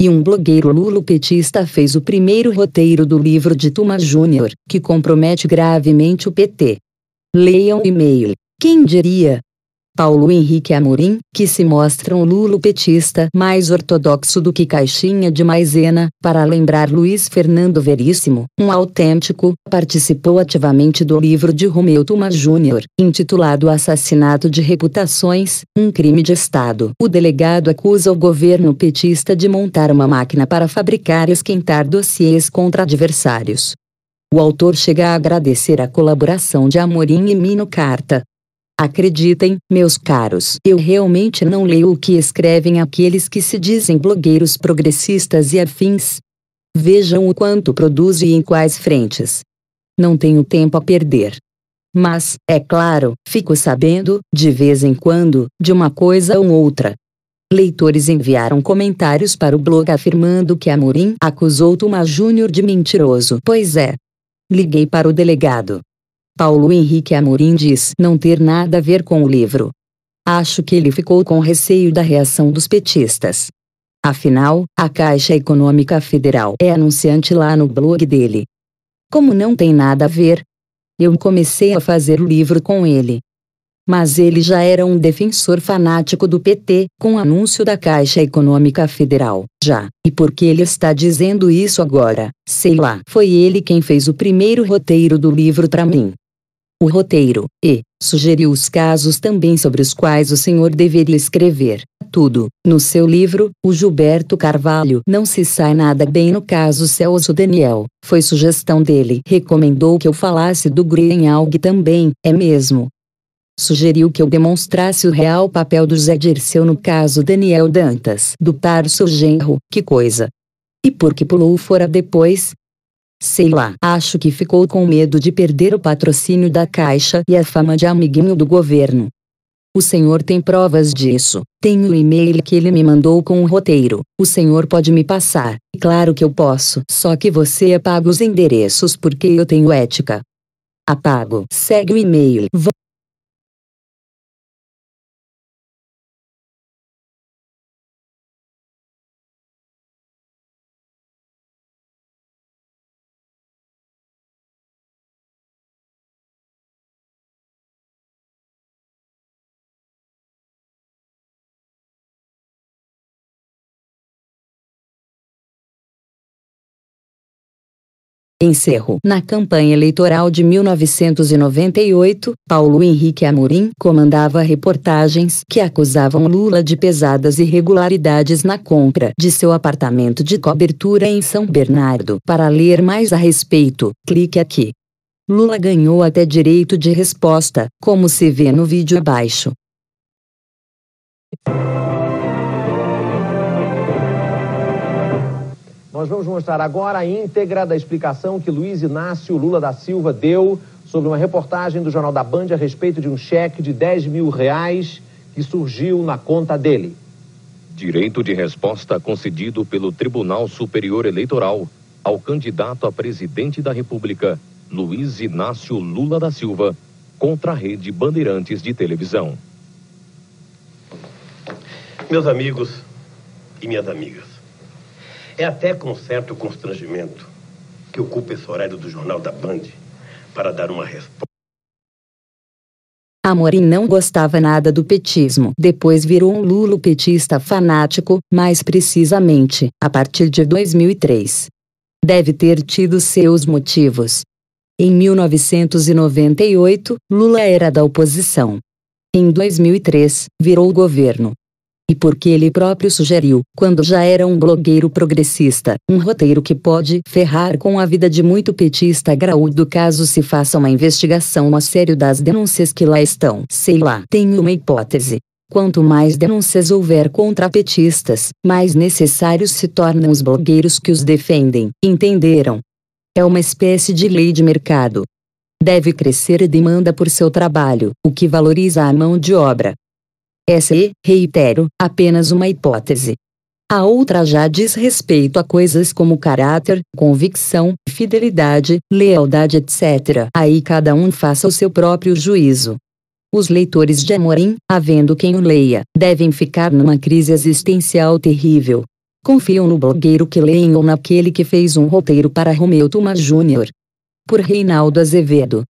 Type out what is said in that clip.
E um blogueiro lulopetista fez o primeiro roteiro do livro de Tuma Júnior, que compromete gravemente o PT. Leiam o e-mail. Quem diria? Paulo Henrique Amorim, que se mostra um Lulo petista mais ortodoxo do que caixinha de maisena, para lembrar Luiz Fernando Veríssimo, um autêntico, participou ativamente do livro de Romeu Tuma Júnior, intitulado Assassinato de Reputações, um crime de Estado. O delegado acusa o governo petista de montar uma máquina para fabricar e esquentar dossiês contra adversários. O autor chega a agradecer a colaboração de Amorim e Mino Carta, Acreditem, meus caros, eu realmente não leio o que escrevem aqueles que se dizem blogueiros progressistas e afins. Vejam o quanto produz e em quais frentes. Não tenho tempo a perder. Mas, é claro, fico sabendo, de vez em quando, de uma coisa ou outra. Leitores enviaram comentários para o blog afirmando que Amorim acusou Tuma Júnior de mentiroso. Pois é. Liguei para o delegado, Paulo Henrique Amorim diz não ter nada a ver com o livro. Acho que ele ficou com receio da reação dos petistas. Afinal, a Caixa Econômica Federal é anunciante lá no blog dele. Como não tem nada a ver, eu comecei a fazer o livro com ele. Mas ele já era um defensor fanático do PT, com o anúncio da Caixa Econômica Federal, já, e por que ele está dizendo isso agora, sei lá. Foi ele quem fez o primeiro roteiro do livro para mim o roteiro, e sugeriu os casos também sobre os quais o senhor deveria escrever. Tudo, no seu livro, o Gilberto Carvalho não se sai nada bem no caso Celso Daniel. Foi sugestão dele. Recomendou que eu falasse do Greenalg também, é mesmo. Sugeriu que eu demonstrasse o real papel do Zé Dirceu no caso Daniel Dantas, do Tarso Genro, que coisa. E por que pulou fora depois, Sei lá, acho que ficou com medo de perder o patrocínio da Caixa e a fama de amiguinho do governo. O senhor tem provas disso. Tem o e-mail que ele me mandou com o roteiro. O senhor pode me passar. Claro que eu posso. Só que você apaga é os endereços porque eu tenho ética. Apago. Segue o e-mail. Encerro. Na campanha eleitoral de 1998, Paulo Henrique Amorim comandava reportagens que acusavam Lula de pesadas irregularidades na compra de seu apartamento de cobertura em São Bernardo. Para ler mais a respeito, clique aqui. Lula ganhou até direito de resposta, como se vê no vídeo abaixo. Nós vamos mostrar agora a íntegra da explicação que Luiz Inácio Lula da Silva deu sobre uma reportagem do Jornal da Band a respeito de um cheque de 10 mil reais que surgiu na conta dele. Direito de resposta concedido pelo Tribunal Superior Eleitoral ao candidato a presidente da República, Luiz Inácio Lula da Silva, contra a rede Bandeirantes de Televisão. Meus amigos e minhas amigas, é até com certo constrangimento que ocupa esse horário do Jornal da Band para dar uma resposta. Amorim não gostava nada do petismo. Depois virou um lulo petista fanático, mais precisamente, a partir de 2003. Deve ter tido seus motivos. Em 1998, Lula era da oposição. Em 2003, virou governo e porque ele próprio sugeriu, quando já era um blogueiro progressista, um roteiro que pode ferrar com a vida de muito petista graúdo caso se faça uma investigação a sério das denúncias que lá estão. Sei lá, Tenho uma hipótese. Quanto mais denúncias houver contra petistas, mais necessários se tornam os blogueiros que os defendem, entenderam? É uma espécie de lei de mercado. Deve crescer a demanda por seu trabalho, o que valoriza a mão de obra, essa é, reitero, apenas uma hipótese. A outra já diz respeito a coisas como caráter, convicção, fidelidade, lealdade, etc. Aí cada um faça o seu próprio juízo. Os leitores de Amorim, havendo quem o leia, devem ficar numa crise existencial terrível. Confiam no blogueiro que leem ou naquele que fez um roteiro para Romeu Tuma Jr. Por Reinaldo Azevedo.